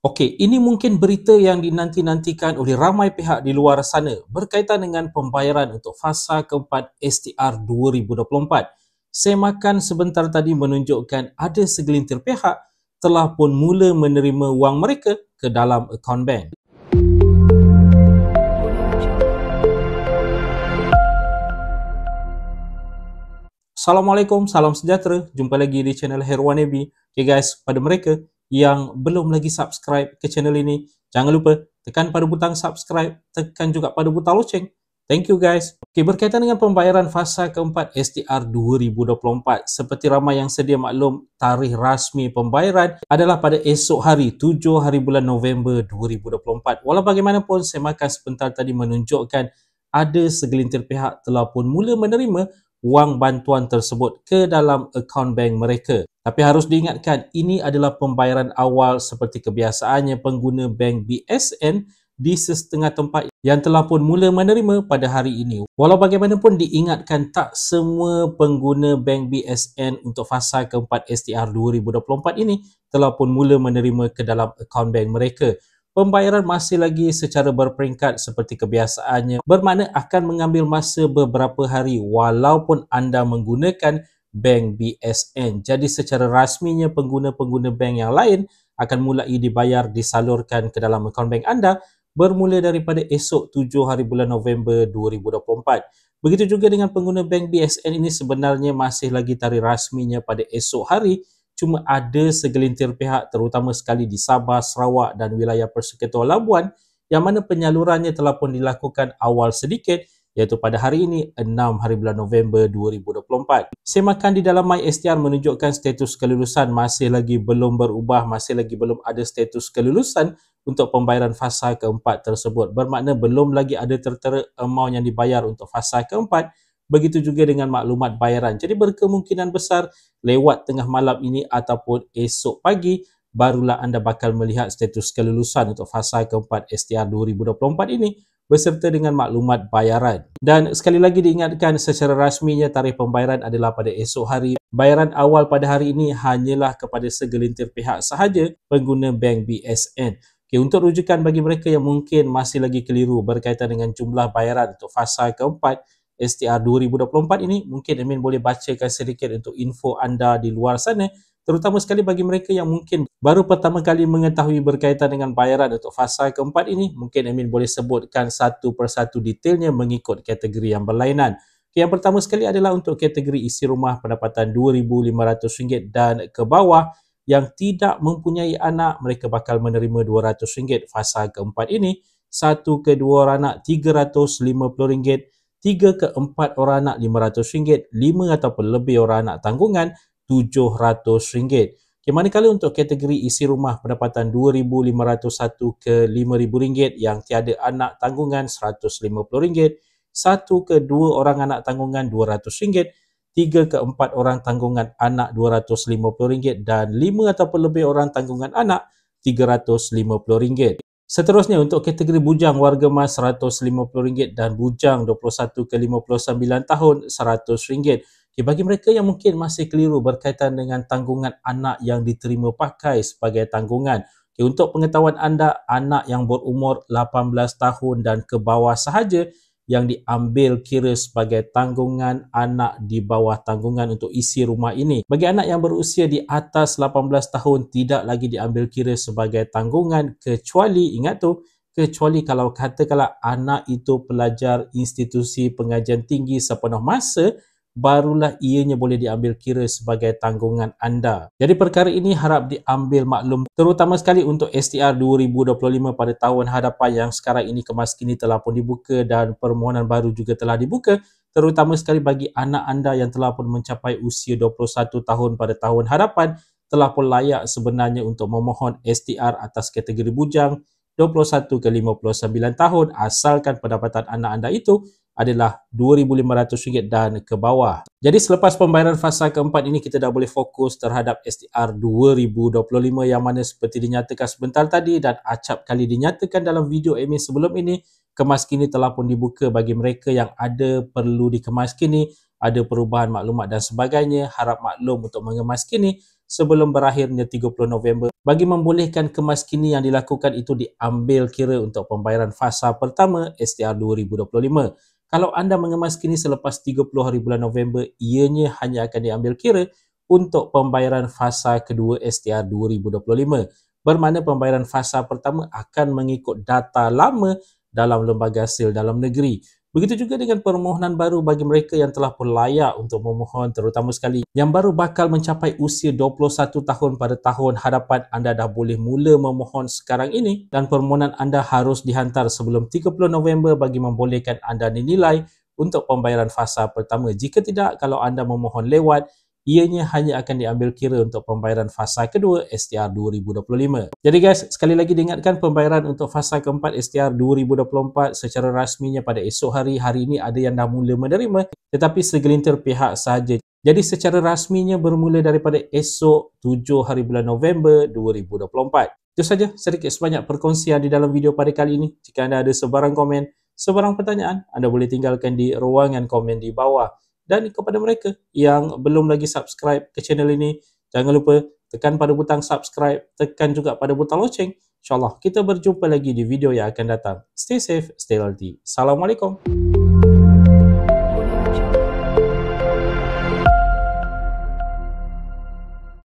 Okey, ini mungkin berita yang dinanti-nantikan oleh ramai pihak di luar sana berkaitan dengan pembayaran untuk fasa keempat STR 2024. Semakan sebentar tadi menunjukkan ada segelintir pihak telah pun mula menerima wang mereka ke dalam akaun bank. Assalamualaikum, salam sejahtera. Jumpa lagi di channel Herwan Ebi. Okay guys, pada mereka yang belum lagi subscribe ke channel ini, jangan lupa tekan pada butang subscribe, tekan juga pada butang loceng. Thank you guys. Okay, berkaitan dengan pembayaran fasa keempat STR 2024, seperti ramai yang sedia maklum, tarikh rasmi pembayaran adalah pada esok hari, 7 hari bulan November 2024. Walau bagaimanapun, semakan sebentar tadi menunjukkan ada segelintir pihak telah pun mula menerima wang bantuan tersebut ke dalam akaun bank mereka. Tapi harus diingatkan, ini adalah pembayaran awal seperti kebiasaannya pengguna bank BSN di sesetengah tempat yang telah pun mula menerima pada hari ini. Walau bagaimanapun diingatkan tak semua pengguna bank BSN untuk fasa keempat STR 2024 ini telah pun mula menerima ke dalam akaun bank mereka. Pembayaran masih lagi secara berperingkat seperti kebiasaannya bermakna akan mengambil masa beberapa hari walaupun anda menggunakan bank BSN. Jadi secara rasminya pengguna-pengguna bank yang lain akan mulai dibayar disalurkan ke dalam akaun bank anda bermula daripada esok 7 hari bulan November 2024. Begitu juga dengan pengguna bank BSN ini sebenarnya masih lagi tarikh rasminya pada esok hari cuma ada segelintir pihak terutama sekali di Sabah, Sarawak dan wilayah Persekutuan Labuan yang mana penyalurannya telah pun dilakukan awal sedikit iaitu pada hari ini 6 hari bulan November 2024. Semakan di dalam MySTR menunjukkan status kelulusan masih lagi belum berubah, masih lagi belum ada status kelulusan untuk pembayaran fasa keempat tersebut. Bermakna belum lagi ada tertera amount yang dibayar untuk fasa keempat Begitu juga dengan maklumat bayaran. Jadi berkemungkinan besar lewat tengah malam ini ataupun esok pagi barulah anda bakal melihat status kelulusan untuk fasa keempat STR 2024 ini berserta dengan maklumat bayaran. Dan sekali lagi diingatkan secara rasminya tarikh pembayaran adalah pada esok hari. Bayaran awal pada hari ini hanyalah kepada segelintir pihak sahaja pengguna bank BSN. Okay, untuk rujukan bagi mereka yang mungkin masih lagi keliru berkaitan dengan jumlah bayaran untuk fasa keempat, STR 2024 ini mungkin admin boleh bacakan sedikit untuk info anda di luar sana terutama sekali bagi mereka yang mungkin baru pertama kali mengetahui berkaitan dengan bayaran untuk fasa keempat ini mungkin admin boleh sebutkan satu persatu detailnya mengikut kategori yang berlainan yang pertama sekali adalah untuk kategori isi rumah pendapatan RM2,500 dan ke bawah yang tidak mempunyai anak mereka bakal menerima RM200 fasa keempat ini satu ke dua anak RM350 tiga ke empat orang anak lima ratus ringgit, lima ataupun lebih orang anak tanggungan tujuh ratus ringgit. Okay, manakala untuk kategori isi rumah pendapatan RM2,501 ke RM5,000 yang tiada anak tanggungan RM150, satu ke dua orang anak tanggungan RM200, tiga ke empat orang tanggungan anak RM250 dan lima ataupun lebih orang tanggungan anak RM350. Seterusnya untuk kategori bujang warga emas RM150 dan bujang 21 ke 59 tahun RM100. Okay, bagi mereka yang mungkin masih keliru berkaitan dengan tanggungan anak yang diterima pakai sebagai tanggungan. Okay, untuk pengetahuan anda, anak yang berumur 18 tahun dan ke bawah sahaja yang diambil kira sebagai tanggungan anak di bawah tanggungan untuk isi rumah ini. Bagi anak yang berusia di atas 18 tahun tidak lagi diambil kira sebagai tanggungan kecuali ingat tu kecuali kalau katakanlah anak itu pelajar institusi pengajian tinggi sepenuh masa barulah ianya boleh diambil kira sebagai tanggungan anda. Jadi perkara ini harap diambil maklum terutama sekali untuk STR 2025 pada tahun hadapan yang sekarang ini kemas kini telah pun dibuka dan permohonan baru juga telah dibuka terutama sekali bagi anak anda yang telah pun mencapai usia 21 tahun pada tahun hadapan telah pun layak sebenarnya untuk memohon STR atas kategori bujang 21 ke 59 tahun asalkan pendapatan anak anda itu adalah RM2,500 dan ke bawah. Jadi selepas pembayaran fasa keempat ini kita dah boleh fokus terhadap STR 2025 yang mana seperti dinyatakan sebentar tadi dan acap kali dinyatakan dalam video Amy sebelum ini kemas kini telah pun dibuka bagi mereka yang ada perlu dikemas kini ada perubahan maklumat dan sebagainya harap maklum untuk mengemas kini sebelum berakhirnya 30 November bagi membolehkan kemas kini yang dilakukan itu diambil kira untuk pembayaran fasa pertama STR 2025 kalau anda mengemas kini selepas 30 hari bulan November, ianya hanya akan diambil kira untuk pembayaran fasa kedua STR 2025. Bermakna pembayaran fasa pertama akan mengikut data lama dalam lembaga sel dalam negeri. Begitu juga dengan permohonan baru bagi mereka yang telah pun layak untuk memohon terutama sekali yang baru bakal mencapai usia 21 tahun pada tahun hadapan anda dah boleh mula memohon sekarang ini dan permohonan anda harus dihantar sebelum 30 November bagi membolehkan anda dinilai untuk pembayaran fasa pertama. Jika tidak, kalau anda memohon lewat, ianya hanya akan diambil kira untuk pembayaran fasa kedua STR 2025. Jadi guys, sekali lagi diingatkan pembayaran untuk fasa keempat STR 2024 secara rasminya pada esok hari. Hari ini ada yang dah mula menerima tetapi segelintir pihak sahaja. Jadi secara rasminya bermula daripada esok 7 hari bulan November 2024. Itu saja sedikit sebanyak perkongsian di dalam video pada kali ini. Jika anda ada sebarang komen, sebarang pertanyaan, anda boleh tinggalkan di ruangan komen di bawah dan kepada mereka yang belum lagi subscribe ke channel ini jangan lupa tekan pada butang subscribe tekan juga pada butang lonceng. insyaallah kita berjumpa lagi di video yang akan datang stay safe stay healthy assalamualaikum